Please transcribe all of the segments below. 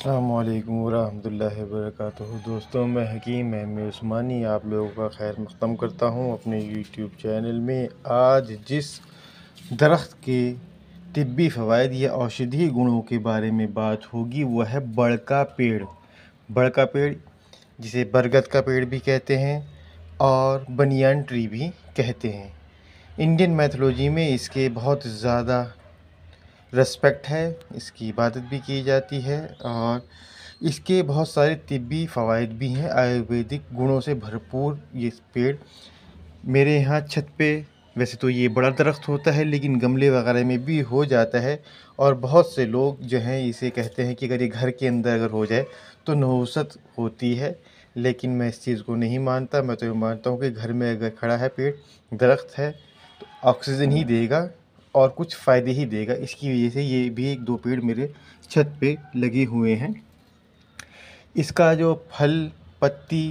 अल्लाम वरहमल वर्क दोस्तों मैं हकीम अहमद उस्मानी आप लोगों का खैर मकदम करता हूँ अपने यूट्यूब चैनल में आज जिस दरख्त के तबी फ़वाद या औषधीय गुणों के बारे में बात होगी वह है बड़का पेड़ बड़का पेड़ जिसे बरगद का पेड़ भी कहते हैं और बनियान ट्री भी कहते हैं इंडियन मैथोलॉजी में इसके बहुत ज़्यादा रेस्पेक्ट है इसकी इबादत भी की जाती है और इसके बहुत सारे तिब्बी फ़वाद भी हैं आयुर्वेदिक गुणों से भरपूर ये पेड़ मेरे यहाँ छत पे वैसे तो ये बड़ा दरख्त होता है लेकिन गमले वगैरह में भी हो जाता है और बहुत से लोग जो हैं इसे कहते हैं कि अगर ये घर के अंदर अगर हो जाए तो नहूसत होती है लेकिन मैं इस चीज़ को नहीं मानता मैं तो ये मानता हूँ कि घर में अगर खड़ा है पेड़ दरख्त है तो ऑक्सीजन ही देगा और कुछ फ़ायदे ही देगा इसकी वजह से ये भी एक दो पेड़ मेरे छत पे लगे हुए हैं इसका जो फल पत्ती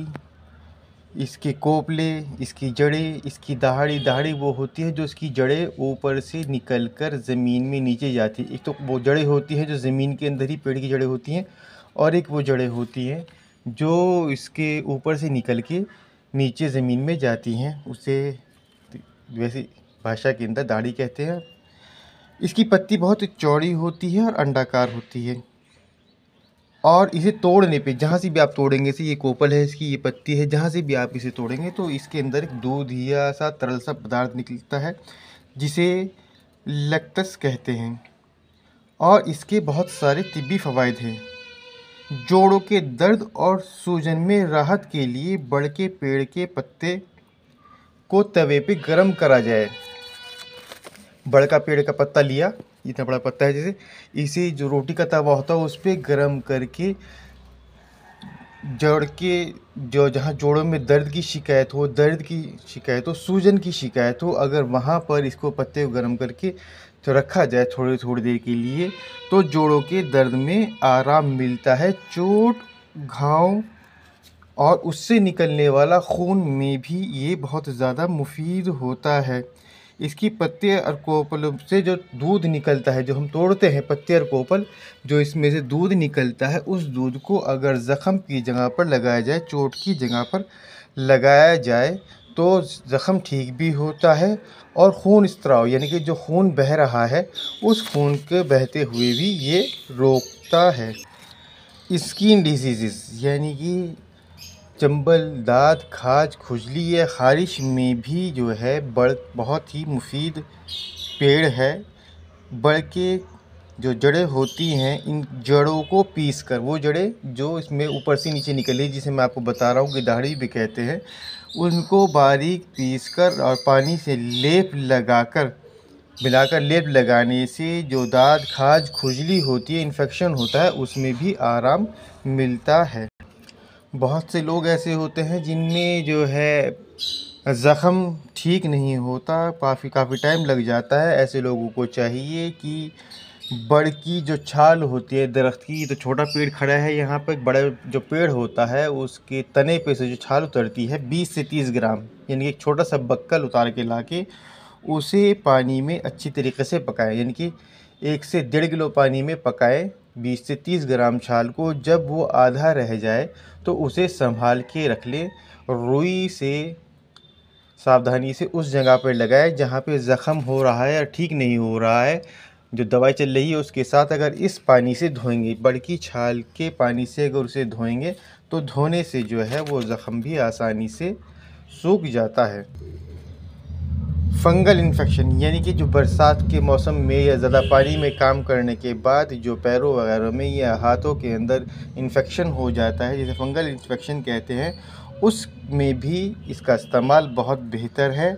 इसके कोपले इसकी जड़ें इसकी दहाड़ी दहाड़ी वो होती है जो इसकी जड़ें ऊपर से निकल कर ज़मीन में नीचे जाती है एक तो वो जड़ें होती हैं जो ज़मीन के अंदर ही पेड़ की जड़ें होती हैं और एक वो जड़ें होती हैं जो इसके ऊपर से निकल के नीचे ज़मीन में जाती हैं उसे वैसे भाषा के अंदर दाढ़ी कहते हैं इसकी पत्ती बहुत चौड़ी होती है और अंडाकार होती है और इसे तोड़ने पे जहाँ से भी आप तोड़ेंगे इसे ये कोपल है इसकी ये पत्ती है जहाँ से भी आप इसे तोड़ेंगे तो इसके अंदर एक दूध या सा तरल सा पदार्थ निकलता है जिसे लैक्टस कहते हैं और इसके बहुत सारे तिब्बी फ़वाद हैं जोड़ों के दर्द और सूजन में राहत के लिए बड़के पेड़ के पत्ते को तवे पे गर्म करा जाए बड़का पेड़ का पत्ता लिया इतना बड़ा पत्ता है जैसे इसे जो रोटी का तवा होता है उस पर गर्म करके जड़ के जो जहाँ जोड़ों में दर्द की शिकायत हो दर्द की शिकायत हो सूजन की शिकायत हो अगर वहाँ पर इसको पत्ते को गर्म करके तो रखा जाए थोड़ी थोड़ी देर के लिए तो जोड़ों के दर्द में आराम मिलता है चोट घाव और उससे निकलने वाला खून में भी ये बहुत ज़्यादा मुफीद होता है इसकी पत्ते और कोपल से जो दूध निकलता है जो हम तोड़ते हैं पत्ते और कोपल जो इसमें से दूध निकलता है उस दूध को अगर ज़ख़म की जगह पर लगाया जाए चोट की जगह पर लगाया जाए तो ज़ख़म ठीक भी होता है और खून स्त्राव यानी कि जो खून बह रहा है उस खून के बहते हुए भी ये रोकता है स्किन डिजीज़ यानी कि चंबल दाद खाज खुजली या ख़ारिश में भी जो है बड़ बहुत ही मुफीद पेड़ है बड़ के जो जड़ें होती हैं इन जड़ों को पीस कर वो जड़ें जो इसमें ऊपर से नीचे निकली जिसे मैं आपको बता रहा हूँ कि दाढ़ी भी कहते हैं उनको बारीक पीस कर और पानी से लेप लगाकर मिलाकर लेप लगाने से जो दाद खाज खुजली होती है इन्फेक्शन होता है उसमें भी आराम मिलता है बहुत से लोग ऐसे होते हैं जिनमें जो है ज़ख़म ठीक नहीं होता काफ़ी काफ़ी टाइम लग जाता है ऐसे लोगों को चाहिए कि बड़ की जो छाल होती है दरख्त की तो छोटा पेड़ खड़ा है यहाँ पर बड़ा जो पेड़ होता है उसके तने पे से जो छाल उतरती है 20 से 30 ग्राम यानी कि एक छोटा सा बक्कल उतार के ला के उसे पानी में अच्छी तरीके से पकाएं यानी कि एक से डेढ़ किलो पानी में पकाएं बीस से तीस ग्राम छाल को जब वो आधा रह जाए तो उसे संभाल के रख लें रुई से सावधानी से उस जगह पर लगाए जहाँ पे ज़ख़म हो रहा है या ठीक नहीं हो रहा है जो दवाई चल रही है उसके साथ अगर इस पानी से धोएंगे बड़की छाल के पानी से अगर उसे धोएंगे तो धोने से जो है वो ज़ख़म भी आसानी से सूख जाता है फंगल इन्फेक्शन यानी कि जो बरसात के मौसम में या ज़्यादा पानी में काम करने के बाद जो पैरों वगैरह में या हाथों के अंदर इन्फेक्शन हो जाता है जिसे फंगल इन्फेक्शन कहते हैं उस में भी इसका इस्तेमाल बहुत बेहतर है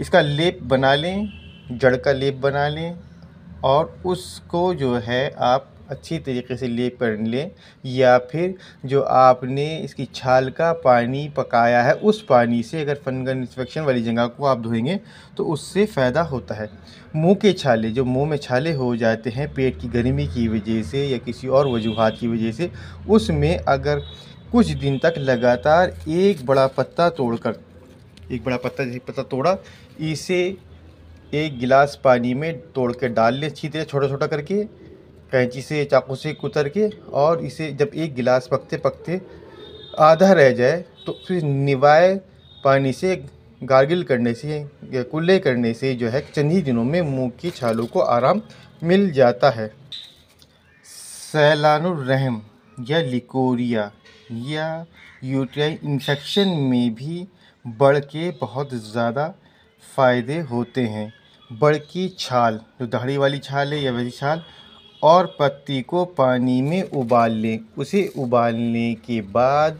इसका लेप बना लें जड़ का लेप बना लें और उसको जो है आप अच्छी तरीके से लेप कर लें या फिर जो आपने इसकी छाल का पानी पकाया है उस पानी से अगर फंगल इन्फेक्शन वाली जगह को आप धोएंगे तो उससे फ़ायदा होता है मुंह के छाले जो मुंह में छाले हो जाते हैं पेट की गर्मी की वजह से या किसी और वजूहत की वजह से उसमें अगर कुछ दिन तक लगातार एक बड़ा पत्ता तोड़कर एक बड़ा पत्ता जैसे पत्ता तोड़ा इसे एक गिलास पानी में तोड़ के डाल लें अच्छी तरह छोटा छोटा करके कैंची से चाकू से कुतर के और इसे जब एक गिलास पकते पकते आधा रह जाए तो फिर निवाए पानी से गार्गिल करने से या कुल्ले करने से जो है चंद ही दिनों में मुंह की छालों को आराम मिल जाता है सैलानुरहम या लिकोरिया या यूट्राइन इन्फेक्शन में भी बढ़ के बहुत ज़्यादा फ़ायदे होते हैं बढ़ की छाल जो दाढ़ी वाली छाल है या वैसी छाल और पत्ती को पानी में उबाल लें उसे उबालने के बाद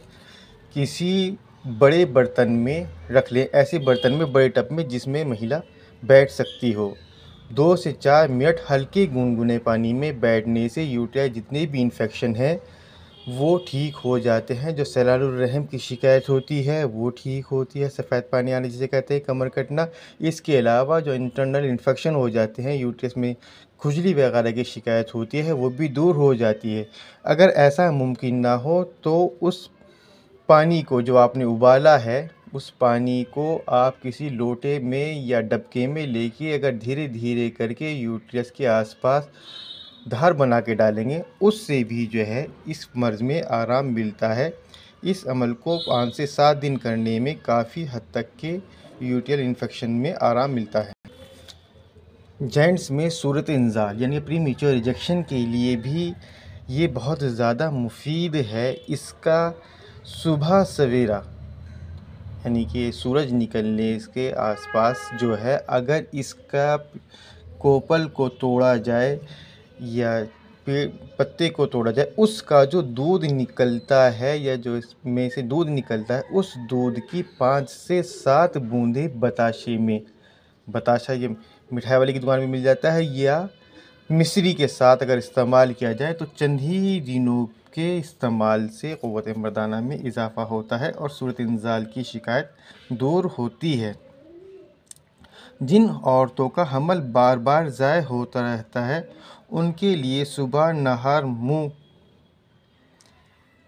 किसी बड़े बर्तन में रख लें ऐसे बर्तन में बड़े टप में जिसमें महिला बैठ सकती हो दो से चार मिनट हल्के गुनगुने पानी में बैठने से यूटीआई जितने भी इन्फेक्शन हैं वो ठीक हो जाते हैं जो रहम की शिकायत होती है वो ठीक होती है सफ़ेद पानी आने जिसे कहते हैं कमर कटना इसके अलावा जो इंटरनल इन्फेक्शन हो जाते हैं यूट्रस में खुजली वगैरह की शिकायत होती है वो भी दूर हो जाती है अगर ऐसा मुमकिन ना हो तो उस पानी को जो आपने उबाला है उस पानी को आप किसी लोटे में या डबके में लेके अगर धीरे धीरे करके यूट्रस के आसपास धार बना के डालेंगे उससे भी जो है इस मर्ज़ में आराम मिलता है इस अमल को पाँच से सात दिन करने में काफ़ी हद तक के यूटियल इन्फेक्शन में आराम मिलता है जेंट्स में सूरत इंज़ार यानी प्री मेच्योर रिजेक्शन के लिए भी ये बहुत ज़्यादा मुफ़ीद है इसका सुबह सवेरा यानी कि सूरज निकलने इसके आसपास जो है अगर इसका कोपल को तोड़ा जाए या पत्ते को तोड़ा जाए उसका जो दूध निकलता है या जो इसमें से दूध निकलता है उस दूध की पाँच से सात बूंदें बताशे में बताशा ये मिठाई वाले की दुकान में मिल जाता है या मिश्री के साथ अगर इस्तेमाल किया जाए तो चंद ही दिनों के इस्तेमाल से क़वत मर्दाना में इजाफ़ा होता है और सूरत इंजाल की शिकायत दूर होती है जिन औरतों का हमल बार बार ज़ाय होता रहता है उनके लिए सुबह नहार मुँह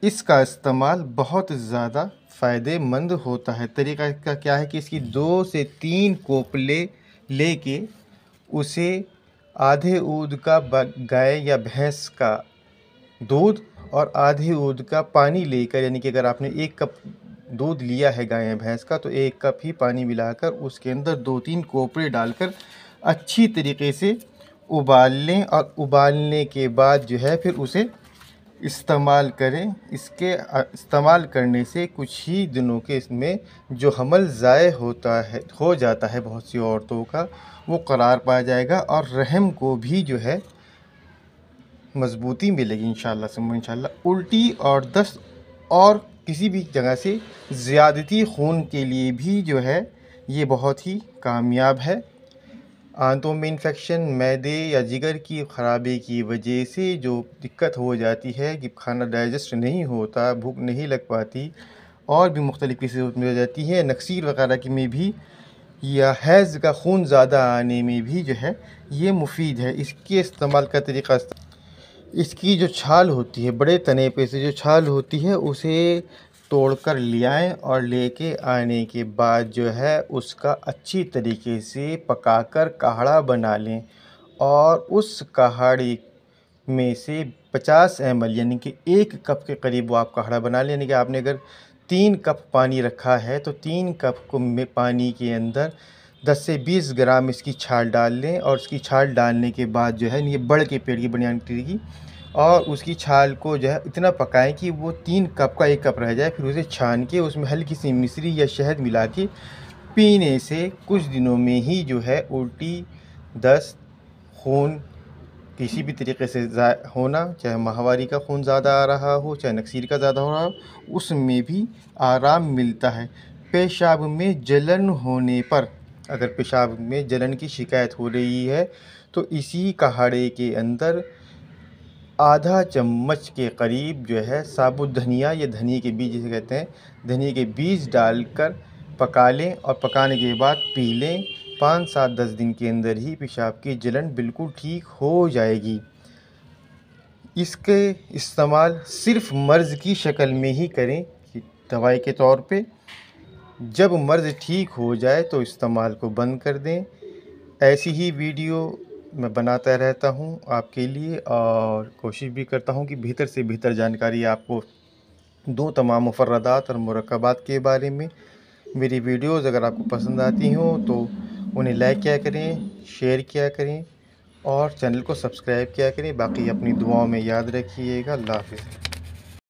इसका इस्तेमाल बहुत ज़्यादा फ़ायदेमंद होता है तरीका क्या है कि इसकी दो से तीन कोपले लेके उसे आधे ऊद का गाय या भैंस का दूध और आधे ऊद का पानी लेकर यानी कि अगर आपने एक कप दूध लिया है गाय या भैंस का तो एक कप ही पानी मिलाकर उसके अंदर दो तीन कोपड़े डालकर अच्छी तरीके से उबाल लें और उबालने के बाद जो है फिर उसे इस्तेमाल करें इसके इस्तेमाल करने से कुछ ही दिनों के इसमें जो हमल ज़ाय होता है हो जाता है बहुत सी औरतों का वो करार पाया जाएगा और रहम को भी जो है मजबूती मिलेगी इन शह उल्टी और दस्त और किसी भी जगह से ज़्यादती खून के लिए भी जो है ये बहुत ही कामयाब है आंतों में इन्फेक्शन मैदे या जिगर की ख़राबी की वजह से जो दिक्कत हो जाती है कि खाना डाइजेस्ट नहीं होता भूख नहीं लग पाती और भी मुख्तलिफ़ किसी मिल जाती है नक्सीर वगैरह की में भी या हैज़ का खून ज़्यादा आने में भी जो है ये मुफीद है इसके इस्तेमाल का तरीका इसकी जो छाल होती है बड़े तने पे से जो छाल होती है उसे तोड़ कर ले आएँ और लेके आने के बाद जो है उसका अच्छी तरीके से पका कर काढ़ा बना लें और उस काढ़े में से पचास एम एल यानी कि एक कप के करीब वो आप काढ़ा बना लें यानी कि आपने अगर तीन कप पानी रखा है तो तीन कप को में पानी के अंदर दस से बीस ग्राम इसकी छाल डाल लें और उसकी छाल डालने के बाद जो है ये बढ़ के पेड़ की बनियान की और उसकी छाल को जो है इतना पकाएं कि वो तीन कप का एक कप रह जाए फिर उसे छान के उसमें हल्की सी मिश्री या शहद मिला के पीने से कुछ दिनों में ही जो है उल्टी दस्त खून किसी भी तरीके से होना चाहे माहवारी का खून ज़्यादा आ रहा हो चाहे नक्सीर का ज़्यादा हो रहा हो उसमें भी आराम मिलता है पेशाब में जलन होने पर अगर पेशाब में जलन की शिकायत हो रही है तो इसी कहाड़े के अंदर आधा चम्मच के करीब जो है साबुत धनिया या धनी के बीज जिसे कहते हैं धनी के बीज डालकर पका लें और पकाने के बाद पी लें पाँच सात दस दिन के अंदर ही पेशाब की जलन बिल्कुल ठीक हो जाएगी इसके इस्तेमाल सिर्फ मर्ज़ की शक्ल में ही करें दवाई के तौर पे जब मर्ज़ ठीक हो जाए तो इस्तेमाल को बंद कर दें ऐसी ही वीडियो मैं बनाता रहता हूँ आपके लिए और कोशिश भी करता हूँ कि बेहतर से बेहतर जानकारी आपको दो तमाम मुफरदात और मरकबात के बारे में मेरी वीडियोस अगर आपको पसंद आती हों तो उन्हें लाइक किया करें शेयर किया करें और चैनल को सब्सक्राइब किया करें बाकी अपनी दुआओं में याद रखिएगा अल्लाह हाफिज़